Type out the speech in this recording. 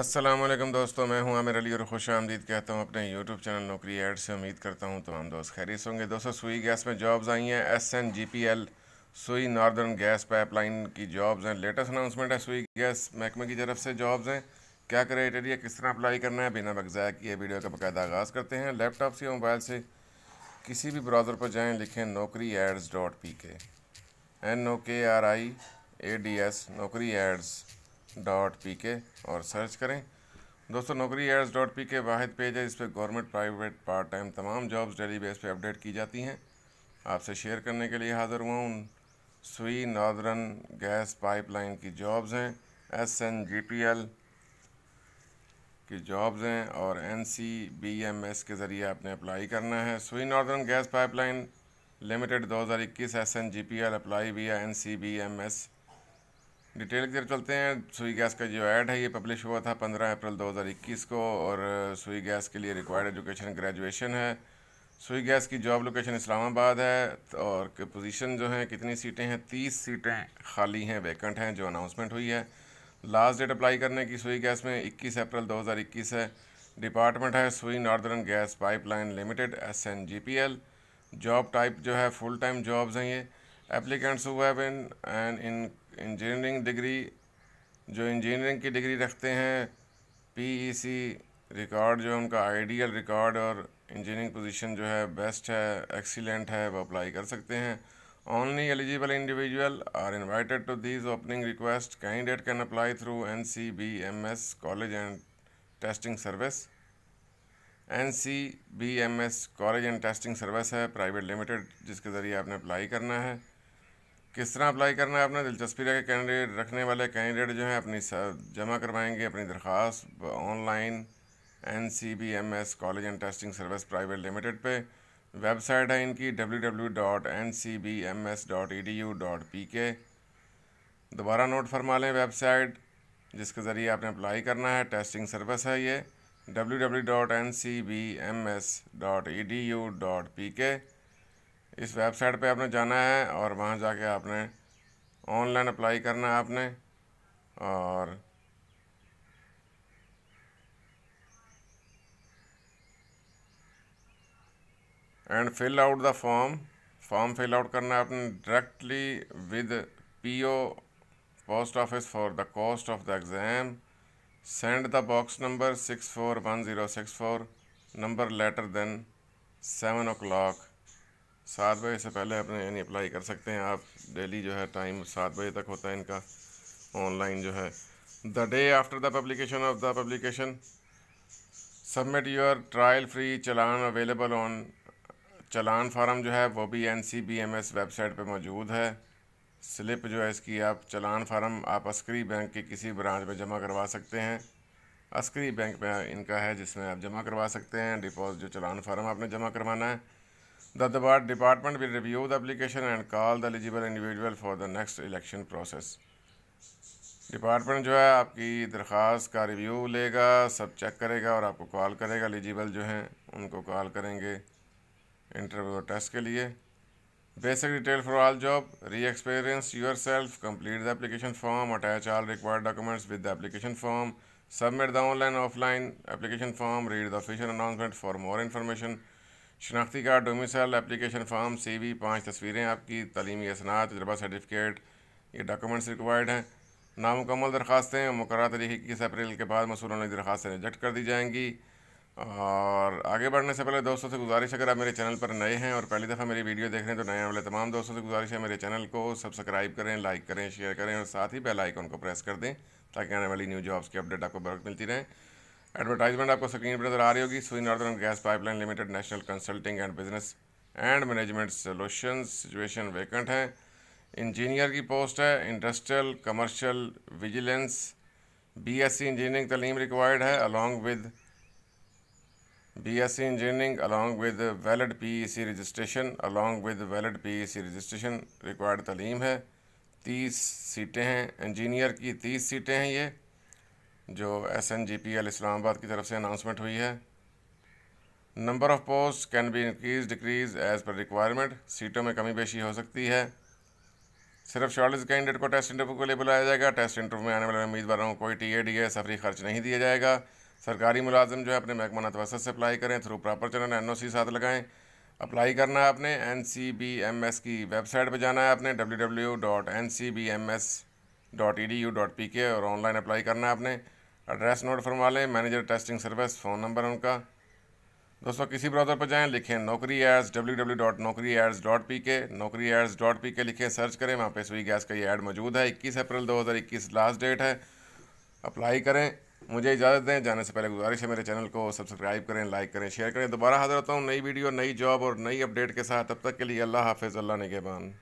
असलम दोस्तों मैं हूं आमिर अली और खुश आमदीद कहता हूं अपने यूट्यूब चैनल नौकरी एड से उम्मीद करता हूं तमाम दोस्त खैरियत होंगे दोस्तों सुई गैस में जॉब्स आई हैं S N G P L Sui northern gas pipeline की जॉब्स हैं लेटेस्ट अनाउंसमेंट है सुई गैस महकमे की तरफ से जॉब्स हैं क्या क्राइटेरिया किस तरह अप्लाई करना है बिना बगजाया किए वीडियो का बाकायदा आगाज़ करते हैं लैपटॉप से मोबाइल से किसी भी ब्राउज़र पर जाएँ लिखें naukri ads dot P K N O K R I A D S naukri ads dot P K और सर्च करें दोस्तों नौकरी एड्स डॉट पी के वाद पेज है इस पर गवर्नमेंट प्राइवेट पार्ट टाइम तमाम जॉब्स डेली बेस पे अपडेट की जाती हैं आपसे शेयर करने के लिए हाज़िर हुआ हूँ सुई नॉर्दर्न गैस पाइपलाइन की जॉब्स हैं S N G P L की जॉब्स हैं और N C B M S के ज़रिए आपने अप्लाई करना है Sui northern gas pipeline limited दो हज़ार इक्कीस S N G P L apply वी N C B M S detail की तरफ चलते हैं सुई गैस का जो ऐड है ये पब्लिश हुआ था 15 अप्रैल 2021 को और सुई गैस के लिए रिक्वायर्ड एजुकेशन ग्रेजुएशन है सुई गैस की जॉब लोकेशन इस्लामाबाद है और पोजीशन जो है कितनी सीटें हैं तीस सीटें खाली हैं वैकेंट हैं जो अनाउंसमेंट हुई है लास्ट डेट अप्लाई करने की सुई गैस में इक्कीस अप्रैल इक्कीस है डिपार्टमेंट है Sui northern gas pipeline limited S N G P L job type जो है फुल टाइम जॉब्स हैं ये एप्लीकेंट्स हुआ एंड इन इंजीनियरिंग डिग्री जो इंजीनियरिंग की डिग्री रखते हैं पीईसी रिकॉर्ड e जो है उनका आइडियल रिकॉर्ड और इंजीनियरिंग पोजीशन जो है बेस्ट है एक्सीलेंट है वो अप्लाई कर सकते हैं only eligible individual are invited to this opening request candidate can apply through N college and testing service N college and testing service है प्राइवेट लिमिटेड जिसके ज़रिए आपने अप्लाई करना है किस तरह अप्लाई करना है अपना दिलचस्पी रखे कैंडिडेट रखने वाले कैंडिडेट जो हैं अपनी जमा करवाएंगे अपनी दरख्वास online N C B M S college and testing service private limited पे वेबसाइट है इनकी W W dot N C B M S dot E D U dot P K दोबारा नोट फरमा लें वेबसाइट जिसके ज़रिए आपने अप्लाई करना है टेस्टिंग सर्विस है ये W W dot N C B M S dot E D U dot P K इस वेबसाइट पे आपने जाना है और वहाँ जाके आपने ऑनलाइन अप्लाई करना है आपने और and fill out the form form fill out करना है आपने directly with PO post office for the cost of the exam send the box number six four one zero six four number letter then seven o'clock सात बजे से पहले अपने यानी apply कर सकते हैं आप डेली जो है टाइम सात बजे तक होता है इनका ऑनलाइन जो है the day after the publication of the publication submit your trial free challan available on challan form जो है वो भी N C B M S website पर मौजूद है स्लिप जो है इसकी आप चलान फार्म आप अस्करी बैंक के किसी ब्रांच में जमा करवा सकते हैं अस्करी बैंक में इनका है जिसमें आप जमा करवा सकते हैं डिपॉजिट जो चलान फार्म आपने जमा करवाना है that the department will review the application and call the eligible individual for the next election process. Department जो है आपकी दरख्वास्त का रिव्यू लेगा सब चेक करेगा और आपको कॉल करेगा एलिजिबल जो हैं उनको कॉल करेंगे इंटरव्यू और टेस्ट के लिए basic detail for all job re experience yourself complete the application form attach all required documents with the application form submit the online offline application form read the official announcement for more information शनाख्ती card domicile application form C V पाँच तस्वीरें आपकी तलीमी असनात तजर्बा certificate ये documents required हैं नामुकम्मल दरख्वास्तें मुकर तरीके इक्कीस अप्रैल के बाद मसूल होने की दरख्वास्तें रिजेक्ट कर दी जाएंगी और आगे बढ़ने से पहले दोस्तों से गुजारिश अगर आप मेरे चैनल पर नए हैं और पहली दफ़ा मेरी वीडियो देख रहे हैं तो नए वाले तमाम दोस्तों से गुजारिश है मेरे चैनल को सब्सक्राइब करें लाइक करें शेयर करें और साथ ही बेल आइकन को प्रेस कर दें ताकि आने वाली न्यू जॉब्स की अपडेट आपको बरकत मिलती रहें एडवर्टाइजमेंट आपको स्क्रीन पर नजर आ रही होगी Sui northern gas pipeline limited national consulting and business and management solution situation vacant है इंजीनियर की पोस्ट है industrial commercial vigilance BSc engineering तलीम रिक्वायर्ड है along with BSc engineering along with valid PEC registration along with valid PEC registration required तलीम है तीस सीटें हैं इंजीनियर की तीस सीटें हैं ये जो S N G P L Islamabad की तरफ से अनाउंसमेंट हुई है number of post can be increase decrease as per requirement सीटों में कमी बेशी हो सकती है सिर्फ शॉर्टेज कैंडिडेट को टेस्ट इंटरव्यू के लिए बुलाया जाएगा टेस्ट इंटरव्यू में आने वाले उम्मीदवारों को कोई टी ए डी ए सफरी खर्च नहीं दिया जाएगा सरकारी मुलाजम जो है अपने महकमा नतवसत से अप्लाई करें through proper channel N O C साथ लगाएं अप्लाई करना है आपने N C B M S की वेबसाइट पर जाना है आपने W W dot N C B M S dot E D U dot P K और ऑनलाइन अप्लाई करना है आपने एड्रेस नोट फरमा लें manager testing service phone number उनका दोस्तों किसी ब्राउज़र पर जाएं लिखें naukri ads W W dot naukri ads dot P K naukri ads dot P के लिखें सर्च करें वहाँ पे सुई गैस का ये ऐड मौजूद है 21 अप्रैल 2021 लास्ट डेट है अप्लाई करें मुझे इजाज़त दें जाने से पहले गुजारिश है मेरे चैनल को सब्सक्राइब करें लाइक करें शेयर करें दोबारा हाजिर होता हूँ नई वीडियो नई जॉब और नई अपडेट के साथ तब तक के लिए अल्लाह हाफिज़ अल्लाह नगेबान